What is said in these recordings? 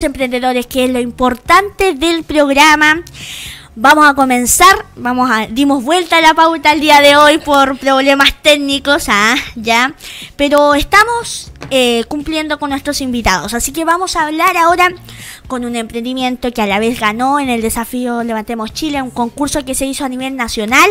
emprendedores, que es lo importante del programa. Vamos a comenzar, vamos a, dimos vuelta a la pauta el día de hoy por problemas técnicos, ah, ya, pero estamos eh, cumpliendo con nuestros invitados, así que vamos a hablar ahora con un emprendimiento que a la vez ganó en el desafío Levantemos Chile, un concurso que se hizo a nivel nacional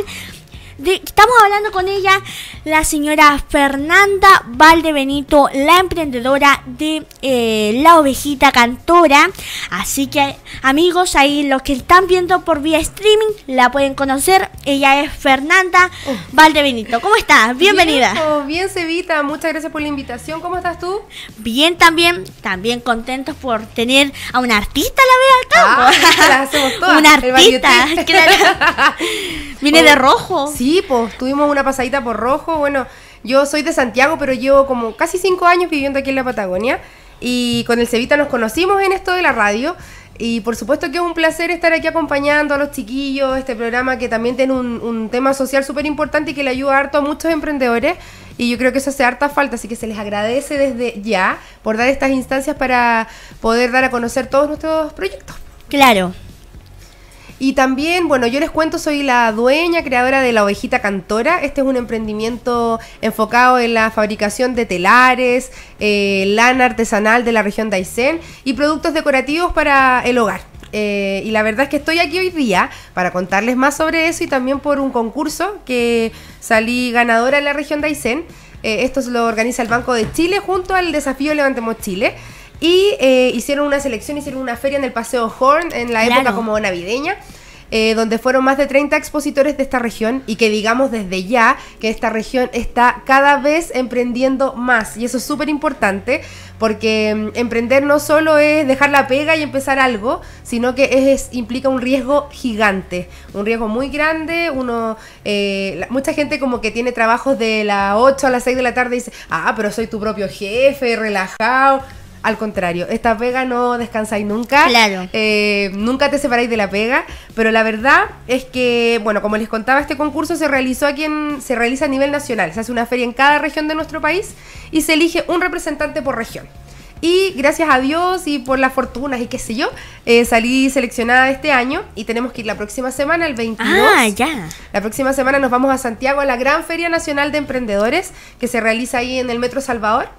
estamos hablando con ella, la señora Fernanda Valdebenito, la emprendedora de eh, La Ovejita Cantora. Así que, amigos, ahí los que están viendo por vía streaming la pueden conocer. Ella es Fernanda Valdebenito. ¿Cómo estás? Bienvenida. Bien, bien, Cevita. Muchas gracias por la invitación. ¿Cómo estás tú? Bien, también. También contentos por tener a una artista la veo acá. Ah, una artista. Viene de rojo. Sí, Sí, pues tuvimos una pasadita por rojo. Bueno, yo soy de Santiago, pero llevo como casi cinco años viviendo aquí en la Patagonia. Y con el Cevita nos conocimos en esto de la radio. Y por supuesto que es un placer estar aquí acompañando a los chiquillos, este programa que también tiene un, un tema social súper importante y que le ayuda harto a muchos emprendedores. Y yo creo que eso hace harta falta, así que se les agradece desde ya por dar estas instancias para poder dar a conocer todos nuestros proyectos. Claro, y también, bueno, yo les cuento, soy la dueña, creadora de La Ovejita Cantora. Este es un emprendimiento enfocado en la fabricación de telares, eh, lana artesanal de la región de Aysén y productos decorativos para el hogar. Eh, y la verdad es que estoy aquí hoy día para contarles más sobre eso y también por un concurso que salí ganadora en la región de Aysén. Eh, esto lo organiza el Banco de Chile junto al desafío Levantemos Chile. Y eh, hicieron una selección, hicieron una feria en el Paseo Horn en la época como navideña. Eh, donde fueron más de 30 expositores de esta región y que digamos desde ya que esta región está cada vez emprendiendo más y eso es súper importante porque mm, emprender no solo es dejar la pega y empezar algo, sino que es, implica un riesgo gigante, un riesgo muy grande, uno eh, mucha gente como que tiene trabajos de las 8 a las 6 de la tarde y dice, ah, pero soy tu propio jefe, relajado. Al contrario, esta pega no descansáis nunca. Claro. Eh, nunca te separáis de la pega. Pero la verdad es que, bueno, como les contaba, este concurso se realizó aquí en, se realiza a nivel nacional. Se hace una feria en cada región de nuestro país y se elige un representante por región. Y gracias a Dios y por las fortunas y qué sé yo, eh, salí seleccionada este año y tenemos que ir la próxima semana, el 22. Ah, ya. La próxima semana nos vamos a Santiago a la Gran Feria Nacional de Emprendedores que se realiza ahí en el Metro Salvador.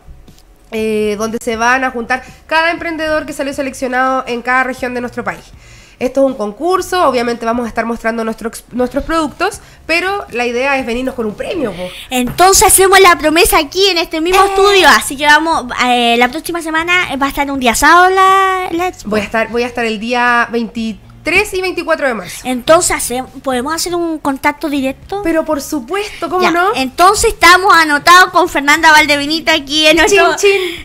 Eh, donde se van a juntar cada emprendedor que salió seleccionado en cada región de nuestro país. Esto es un concurso, obviamente vamos a estar mostrando nuestros, nuestros productos, pero la idea es venirnos con un premio. Entonces hacemos la promesa aquí en este mismo eh. estudio, así que vamos, eh, la próxima semana va a estar un día sábado la, Voy a estar, voy a estar el día 23. 3 y 24 de marzo. Entonces, ¿podemos hacer un contacto directo? Pero por supuesto, ¿cómo no? Entonces estamos anotados con Fernanda Valdevinita aquí en nuestro,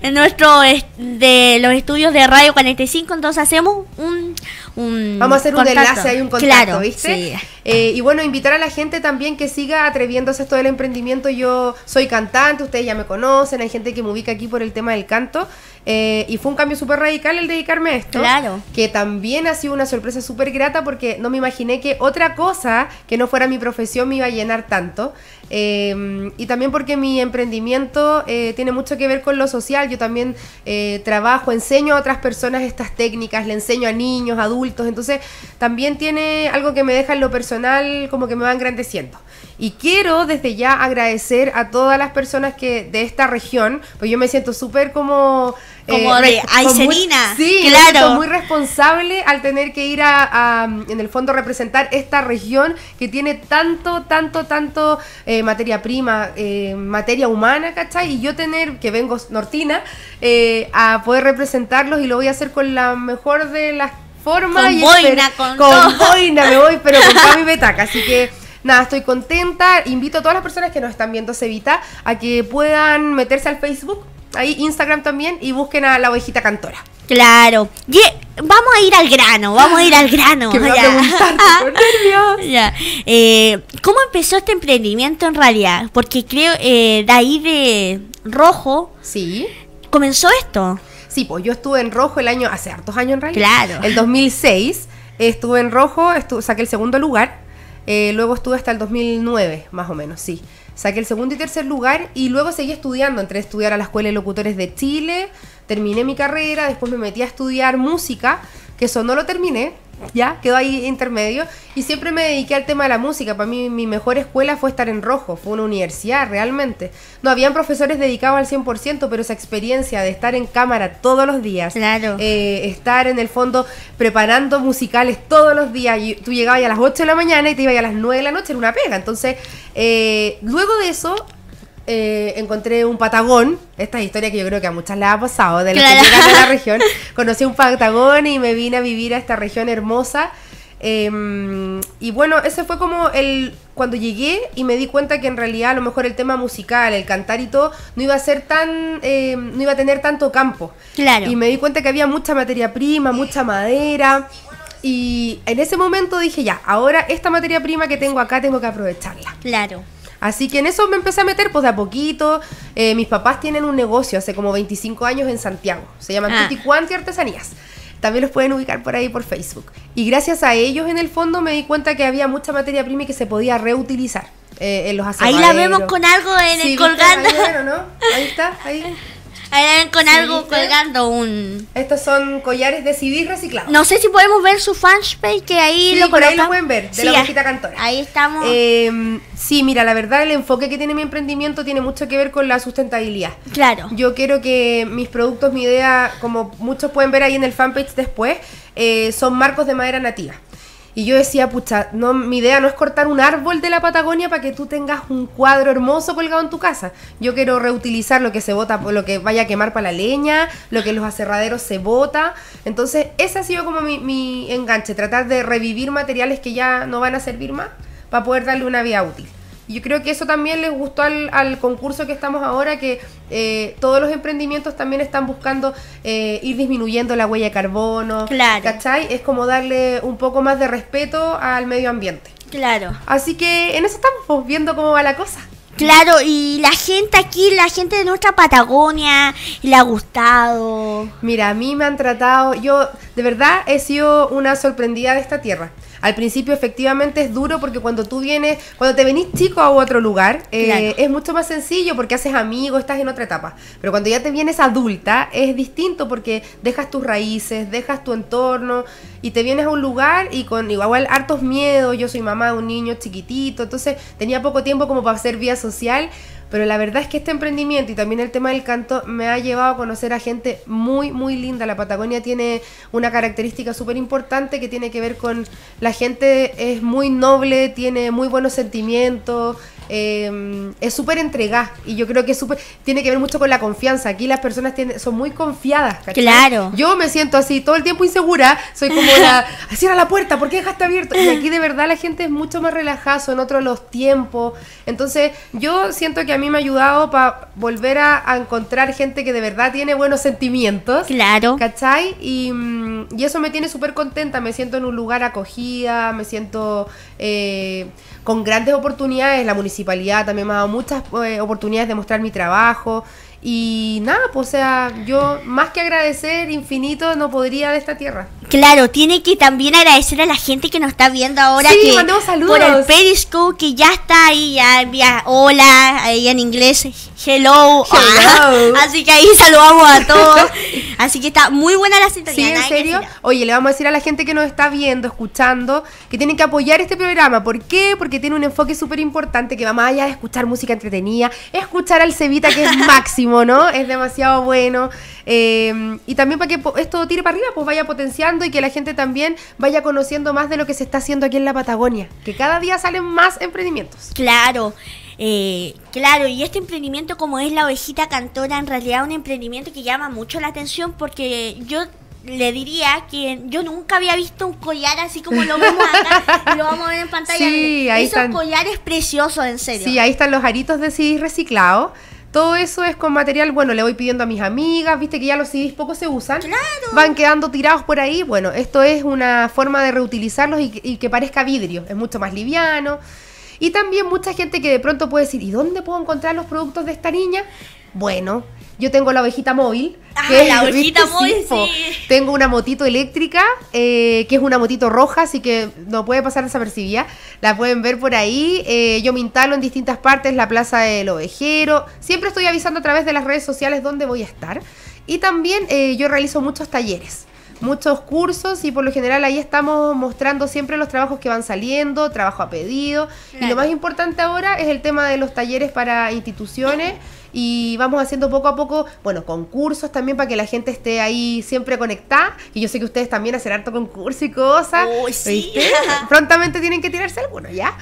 En nuestro de los estudios de Radio 45. Entonces hacemos un, un Vamos a hacer un enlace, ahí, un contacto, claro, ¿viste? Eh, y bueno, invitar a la gente también que siga atreviéndose a esto del emprendimiento. Yo soy cantante, ustedes ya me conocen, hay gente que me ubica aquí por el tema del canto. Eh, y fue un cambio súper radical el dedicarme a esto. Claro. Que también ha sido una sorpresa súper grata porque no me imaginé que otra cosa que no fuera mi profesión me iba a llenar tanto. Eh, y también porque mi emprendimiento tiene mucho que ver con lo social. Yo también trabajo, enseño a otras personas estas técnicas, le enseño a niños, adultos. Entonces también tiene algo que me deja en lo personal como que me va engrandeciendo. Y quiero desde ya agradecer a todas las personas que de esta región, pues yo me siento súper como... Eh, como de Aysenina. Sí, claro. muy responsable al tener que ir a, en el fondo, representar esta región que tiene tanto, tanto, tanto eh, materia prima, eh, materia humana, ¿cachai? Y yo tener, que vengo nortina, a poder representarlos y lo voy a hacer con la mejor de las forma. Con y boina, con, boina me voy, pero con Pami betaca. Así que nada, estoy contenta. Invito a todas las personas que nos están viendo Cevita a que puedan meterse al Facebook, ahí Instagram también, y busquen a la ovejita cantora. Claro. Vamos a ir al grano, vamos a ir al grano. Que me a eh, ¿Cómo empezó este emprendimiento en realidad? Porque creo, eh, de ahí de rojo, sí. comenzó esto. Sí, pues yo estuve en rojo el año, hace hartos años en realidad. Claro. El 2006 estuve en rojo, saqué el segundo lugar. Eh, luego estuve hasta el 2009, más o menos, sí. Saqué el segundo y tercer lugar y luego seguí estudiando. Entré a estudiar a la Escuela de Locutores de Chile, terminé mi carrera, después me metí a estudiar música, que eso no lo terminé, ya, quedó ahí intermedio. Y siempre me dediqué al tema de la música. Para mí, mi mejor escuela fue estar en rojo. Fue una universidad, realmente. No habían profesores dedicados al 100%, pero esa experiencia de estar en cámara todos los días. Claro. Eh, estar en el fondo preparando musicales todos los días. Y tú llegabas a las 8 de la mañana y te ibas a las 9 de la noche. Era una pega. Entonces, eh, luego de eso, eh, encontré un patagón. Esta historia que yo creo que a muchas les ha pasado, de la región. Conocí un patagón y me vine a vivir a esta región hermosa. Em, y bueno, ese fue como el. Cuando llegué y me di cuenta que en realidad a lo mejor el tema musical, el cantar y todo, no iba a ser tan. Em, no iba a tener tanto campo. Y me di cuenta que había mucha materia prima, mucha madera. Y en ese momento dije, ya, ahora esta materia prima que tengo acá tengo que aprovecharla. Claro. Así que en eso me empecé a meter, pues de a poquito. Eh, mis papás tienen un negocio hace como 25 años en Santiago. Se llaman ah. Tuti Quanti Artesanías. También los pueden ubicar por ahí por Facebook. Y gracias a ellos, en el fondo, me di cuenta que había mucha materia prima y que se podía reutilizar eh, en los Ahí la vemos con algo en el colgante. Ahí está, ahí con algo colgando un... Estos son collares de CD reciclados. No sé si podemos ver su fanpage que ahí sí, lo ahí lo pueden ver, de la ah, boquita Cantora. Ahí estamos. Em, sí, mira, la verdad el enfoque que tiene mi emprendimiento tiene mucho que ver con la sustentabilidad. Claro. Yo quiero que mis productos, mi idea, como muchos pueden ver ahí en el fanpage después, eh, son marcos de madera nativa. Y yo decía, pucha, no, mi idea no es cortar un árbol de la Patagonia para que tú tengas un cuadro hermoso colgado en tu casa. Yo quiero reutilizar lo que se bota, lo que vaya a quemar para la leña, lo que en los aserraderos se bota. Entonces, ese ha sido como mi, mi enganche, tratar de revivir materiales que ya no van a servir más para poder darle una vida útil. Yo creo que eso también les gustó al, al concurso que estamos ahora, que eh, todos los emprendimientos también están buscando eh, ir disminuyendo la huella de carbono. Claro. ¿Cachai? Es como darle un poco más de respeto al medio ambiente. Claro. Así que en eso estamos pues, viendo cómo va la cosa. Claro, y la gente aquí, la gente de nuestra Patagonia, le ha gustado. Mira, a mí me han tratado, yo de verdad he sido una sorprendida de esta tierra. Al principio efectivamente es duro porque cuando tú vienes, cuando te venís chico a otro lugar, eh, es mucho más sencillo porque haces amigos, estás en otra etapa. Pero cuando ya te vienes adulta es distinto porque dejas tus raíces, dejas tu entorno y te vienes a un lugar y con igual hartos miedos, yo soy mamá de un niño chiquitito, entonces tenía poco tiempo como para hacer vía social pero la verdad es que este emprendimiento y también el tema del canto me ha llevado a conocer a gente muy, muy linda. La Patagonia tiene una característica súper importante que tiene que ver con la gente es muy noble, tiene muy buenos sentimientos, Em, es súper entregada y yo creo que super, tiene que ver mucho con la confianza. Aquí las personas tienen, son muy confiadas. Claro. Yo me siento así todo el tiempo insegura, soy como la, cierra la puerta, porque qué dejaste abierto? Y aquí de verdad la gente es mucho más relajada, son otros los tiempos. Entonces yo siento que a mí me ha ayudado para volver a, encontrar gente que de verdad tiene buenos sentimientos. Claro. ¿Cachai? Y, mm, y eso me tiene súper contenta, me siento en un lugar acogida, me siento eh, con grandes oportunidades. La municipalidad también me ha dado muchas eh, oportunidades de mostrar mi trabajo. Y nada, pues o sea, yo más que agradecer infinito no podría de esta tierra. Claro, tiene que también agradecer a la gente que nos está viendo ahora. Sí, que saludos. Por el Periscope que ya está ahí, ya, envía hola, ahí en inglés, hello. hello. Ah, así que ahí saludamos a todos. así que está muy buena la sintonía. Sí, en serio. Oye, le vamos a decir a la gente que nos está viendo, escuchando, que tienen que apoyar este programa. ¿Por qué? Porque tiene un enfoque súper importante que va más allá de escuchar música entretenida, escuchar al Cevita que es máximo, ¿no? Es demasiado bueno. Eh, y también para que esto tire para arriba, pues vaya potenciando y que la gente también vaya conociendo más de lo que se está haciendo aquí en la Patagonia, que cada día salen más emprendimientos. Claro. Eh, claro, y este emprendimiento como es la ovejita cantora, en realidad es un emprendimiento que llama mucho la atención porque yo le diría que yo nunca había visto un collar así como lo vemos acá, lo vamos a ver en pantalla. Sí, ahí Esos están. collares preciosos, en serio. Sí, ahí están los aritos de sí reciclado todo eso es con material, bueno, le voy pidiendo a mis amigas, viste que ya los CDs poco se usan. ¡Claro! Van quedando tirados por ahí. Bueno, esto es una forma de reutilizarlos y, y que parezca vidrio. Es mucho más liviano. Y también mucha gente que de pronto puede decir, ¿y dónde puedo encontrar los productos de esta niña? Bueno, yo tengo la ovejita móvil. Ah, sí. Tengo una motito eléctrica, eh, que es una motito roja, así que no puede pasar desapercibida. La pueden ver por ahí. Eh, yo me instalo en distintas partes, la plaza del ovejero. Siempre estoy avisando a través de las redes sociales dónde voy a estar. Y también eh, yo realizo muchos talleres muchos cursos y por lo general ahí estamos mostrando siempre los trabajos que van saliendo, trabajo a pedido. Y lo más importante ahora es el tema de los talleres para instituciones y vamos haciendo poco a poco, bueno, concursos también para que la gente esté ahí siempre conectada. Y yo sé que ustedes también hacen harto concurso y cosas. sí. Prontamente tienen que tirarse algunos, ¿ya?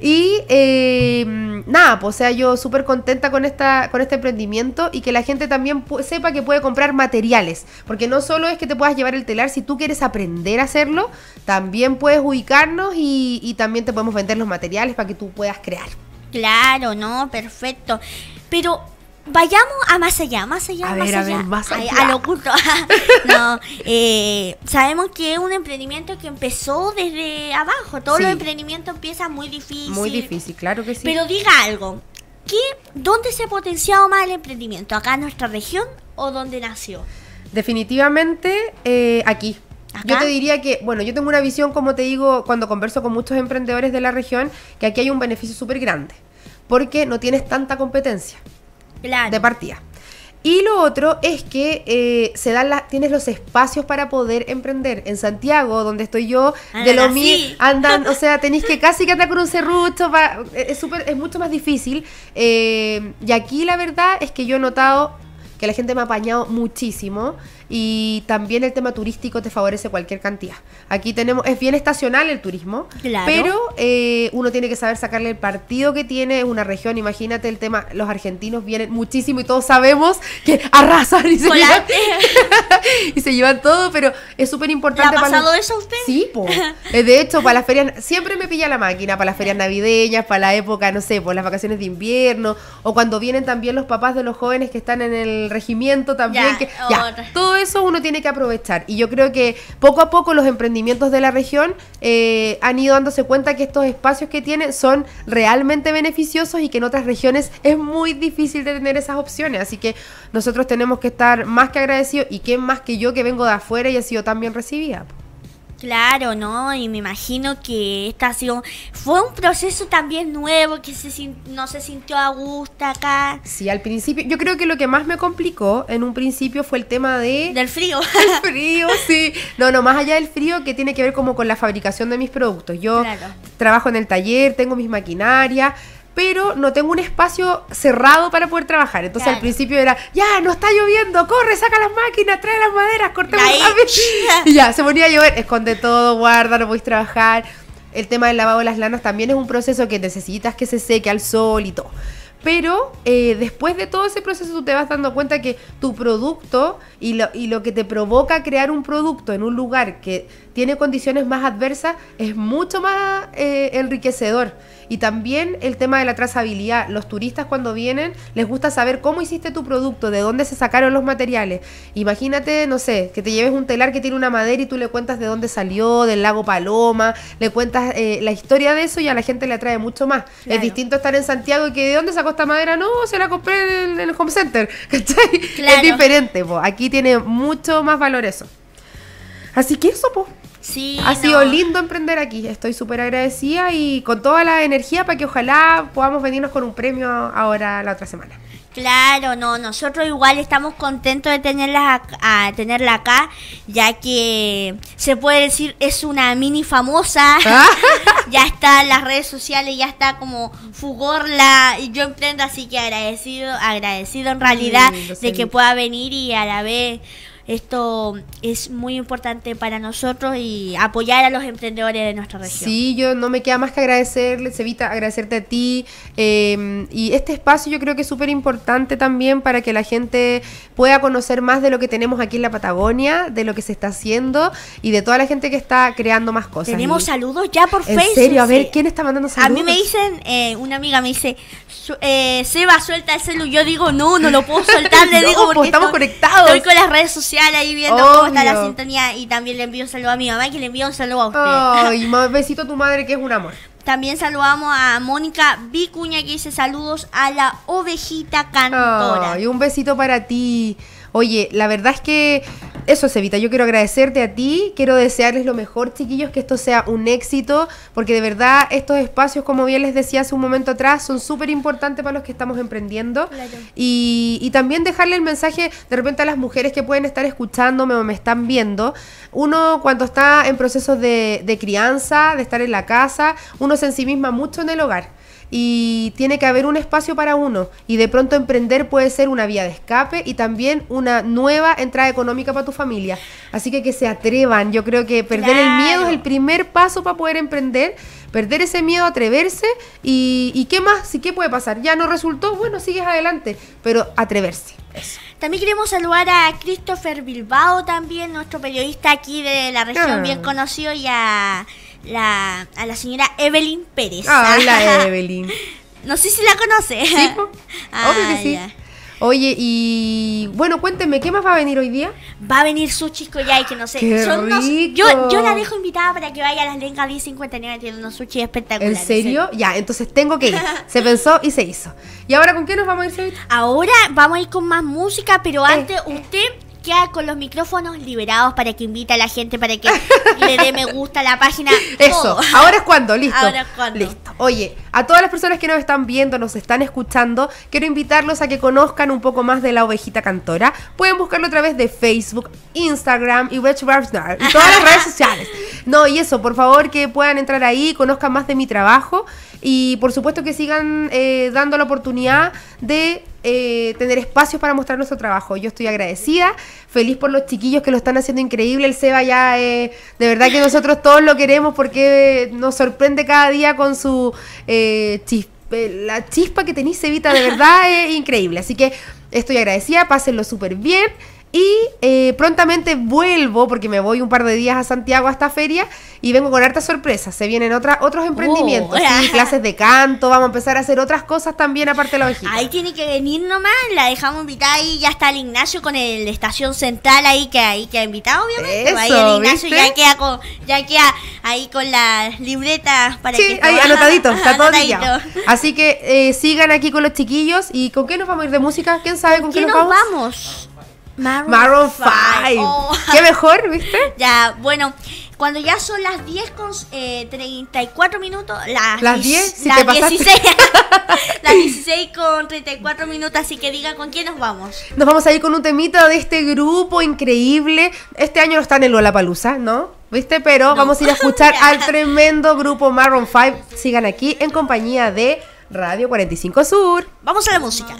Y em, nada, pues, sea, yo súper contenta con, esta, con este emprendimiento y que la gente también sepa que puede comprar materiales. Porque no solo es que te puedas llevar el telar, si tú quieres aprender a hacerlo, también puedes ubicarnos y también te podemos vender los materiales para que tú puedas crear. Claro, no, perfecto. Pero vayamos a más allá, más allá, a más, ver, A ver, más allá. A, oculto. no, eh, sabemos que es un emprendimiento que empezó desde abajo. todo el los emprendimientos muy difícil. Muy difícil, claro que sí. Pero diga algo. ¿qué, ¿Dónde se ha potenciado más el emprendimiento? ¿Acá en nuestra región o dónde nació? Definitivamente eh, aquí. Yo te diría que, bueno, yo tengo una visión, como te digo, cuando converso con muchos emprendedores de la región, que aquí hay un beneficio súper grande, porque no tienes tanta competencia. De partida. Y lo otro es que eh, se dan las tienes los espacios para poder emprender. En Santiago, donde estoy yo, ah, de lo mío andan, o sea, tenéis que casi que andar con un serrucho, e, es, es mucho más difícil. Eh, y aquí la verdad es que yo he notado que la gente me ha apañado muchísimo y también el tema turístico te favorece cualquier cantidad. Aquí tenemos, es bien estacional el turismo, pero eh, uno tiene que saber sacarle el partido que tiene una región. Imagínate el tema, los argentinos vienen muchísimo y todos sabemos que arrasan y se, llevan, todo, pero es súper importante. ¿Ha pasado para eso usted? Sí, po. Eh, de hecho, para las ferias, siempre me pilla la máquina, para las ferias navideñas, para la época, no sé, por las vacaciones de invierno, o cuando vienen también los papás de los jóvenes que están en el regimiento también, que ya, eso uno tiene que aprovechar. Y yo creo que poco a poco los emprendimientos de la región eh, han ido dándose cuenta que estos espacios que tienen son realmente beneficiosos y que en otras regiones es muy difícil de tener esas opciones. Así que nosotros tenemos que estar más que agradecidos y que más que yo que vengo de afuera y he sido tan bien recibida. Claro, ¿no? Y me imagino que esta ha sido... Fue un proceso también nuevo, que se, no se sintió a gusto acá. Sí, al principio... Yo creo que lo que más me complicó en un principio fue el tema de... Del frío. El frío, sí. No, no, más allá del frío que tiene que ver como con la fabricación de mis productos. Yo trabajo en el taller, tengo mis maquinarias pero no tengo un espacio cerrado para poder trabajar. Entonces al principio era, ya, no está lloviendo, corre, saca las máquinas, trae las maderas, cortemos Y ya, se ponía a llover, esconde todo, guarda, no podéis trabajar. El tema del lavado de las lanas también es un proceso que necesitas que se seque al sol y todo. Pero eh, después de todo ese proceso tú te vas dando cuenta que tu producto y lo, y lo que te provoca crear un producto en un lugar que tiene condiciones más adversas es mucho más eh, enriquecedor. Y también el tema de la trazabilidad. Los turistas cuando vienen les gusta saber cómo hiciste tu producto, de dónde se sacaron los materiales. Imagínate, no sé, que te lleves un telar que tiene una madera y tú le cuentas de dónde salió, del lago Paloma, le cuentas eh, la historia de eso y a la gente le atrae mucho más. Es distinto estar en Santiago y que de dónde sacó esta madera, no, se la compré en, el home center. Es diferente, po. aquí tiene mucho más valor eso. Así que eso, pues ha sido lindo emprender aquí. Estoy súper agradecida y con toda la energía para que ojalá podamos venirnos con un premio ahora la otra semana. Claro, no, nosotros igual estamos contentos de tenerla acá, a tenerla acá, ya que se puede decir es una mini famosa. Ah. ya está en las redes sociales, ya está como Fugorla y yo emprendo, así que agradecido, agradecido en realidad de que pueda venir y a la vez esto es muy importante para nosotros y apoyar a los emprendedores de nuestra región. Sí, yo no me queda más que agradecerle, Cevita, agradecerte a ti. Em, y este espacio yo creo que es súper importante también para que la gente pueda conocer más de lo que tenemos aquí en la Patagonia, de lo que se está haciendo y de toda la gente que está creando más cosas. Tenemos saludos ya por Facebook. En serio, a ver, ¿quién está mandando saludos? A mí me dicen, eh, una amiga me dice, eh, Seba, suelta el celular. Yo digo, no, no lo puedo soltar, le digo porque estamos conectados. Estoy con las redes sociales ahí viendo cómo está la sintonía. Y también le envío un saludo a mi mamá y que le envío un saludo a usted. Ay, besito a tu madre que es un amor. También saludamos a Mónica Vicuña que dice saludos a la ovejita cantora. Ay, un besito para ti. Oye, la verdad es que eso, Sevita, yo quiero agradecerte a ti, quiero desearles lo mejor, chiquillos, que esto sea un éxito, porque de verdad estos espacios, como bien les decía hace un momento atrás, son súper importantes para los que estamos emprendiendo. Y, también dejarle el mensaje de repente a las mujeres que pueden estar escuchándome o me están viendo. Uno, cuando está en procesos de, de crianza, de estar en la casa, uno se ensimisma mucho en el hogar y tiene que haber un espacio para uno y de pronto emprender puede ser una vía de escape y también una nueva entrada económica para tu familia. Así que que se atrevan, yo creo que perder el miedo es el primer paso para poder emprender, perder ese miedo, atreverse y, qué más, si qué puede pasar, ya no resultó, bueno, sigues adelante, pero atreverse. También queremos saludar a Christopher Bilbao, también nuestro periodista aquí de la región ah. bien conocido y a la, a la señora Evelyn Pérez. Ah, hola Evelyn. no sé si la conoce. Sí, ah, sí. Oye, y bueno, cuénteme, ¿qué más va a venir hoy día? Va a venir su chico ya y que no sé. yo, yo la dejo invitada para que vaya a las lengas 1059, tiene unos sushi espectaculares. ¿En serio? Ya, entonces tengo que ir. Se pensó y se hizo. ¿Y ahora con qué nos vamos a ir, Ahora vamos a ir con más música, pero eh. antes usted con los micrófonos liberados para que invita a la gente, para que le dé me gusta a la página. Eso, ahora es cuando, listo. Ahora es cuando. Listo. Oye, a todas las personas que nos están viendo, nos están escuchando, quiero invitarlos a que conozcan un poco más de la ovejita cantora. Pueden buscarlo a través de Facebook, Instagram y todas las redes sociales. No, y eso, por favor, que puedan entrar ahí, conozcan más de mi trabajo y por supuesto que sigan eh, dando la oportunidad de eh, tener espacios para mostrar nuestro trabajo. Yo estoy agradecida, feliz por los chiquillos que lo están haciendo increíble. El Seba ya, eh, de verdad que nosotros todos lo queremos porque nos sorprende cada día con su eh, chispa. La chispa que tenéis, Evita, de verdad es increíble. Así que estoy agradecida, pásenlo súper bien. Y eh, prontamente vuelvo, porque me voy un par de días a Santiago a esta feria y vengo con harta sorpresa Se vienen otra, otros emprendimientos, clases de canto, vamos a empezar a hacer otras cosas también aparte de la ovejita. Ahí tiene que venir nomás, la dejamos invitada ahí, ya está el Ignacio con el Estación Central ahí que que ha invitado, obviamente. Pues ahí el Ignacio ya queda, con, ya queda ahí con las libretas para sí, ahí anotadito, está todo anotadito. Así que eh, sigan aquí con los chiquillos y ¿con qué nos vamos a ir de música? ¿Quién sabe con, ¿Qué nos, vamos? vamos? Maroon, 5. Qué mejor, ¿viste? Ya, bueno, cuando ya son las 10 con 34 eh, minutos, las, ¿Las 10, si las, 16, las 16 con 34 minutos, así que diga con quién nos vamos. Nos vamos a ir con un temita de este grupo increíble. Este año no están en Lollapalooza, ¿no? ¿Viste? Pero vamos a ir a escuchar al tremendo grupo Marron 5. Sigan aquí en compañía de Radio 45 Sur. Vamos a la música.